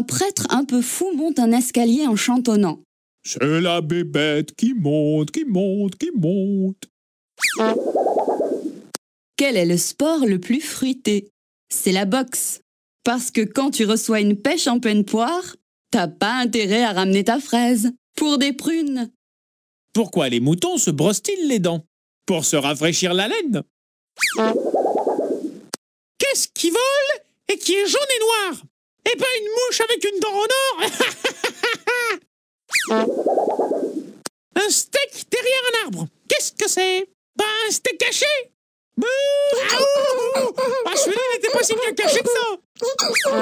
un prêtre un peu fou monte un escalier en chantonnant. C'est la bébête qui monte, qui monte, qui monte. Quel est le sport le plus fruité C'est la boxe. Parce que quand tu reçois une pêche en pleine poire, t'as pas intérêt à ramener ta fraise pour des prunes. Pourquoi les moutons se brossent-ils les dents Pour se rafraîchir la laine. Qu'est-ce qui vole et qui est jaune et noir et pas une mouche avec une dent en or Un steak derrière un arbre Qu'est-ce que c'est Bah un steak caché Bouh Ah, ah celui-là n'était pas si bien caché que ça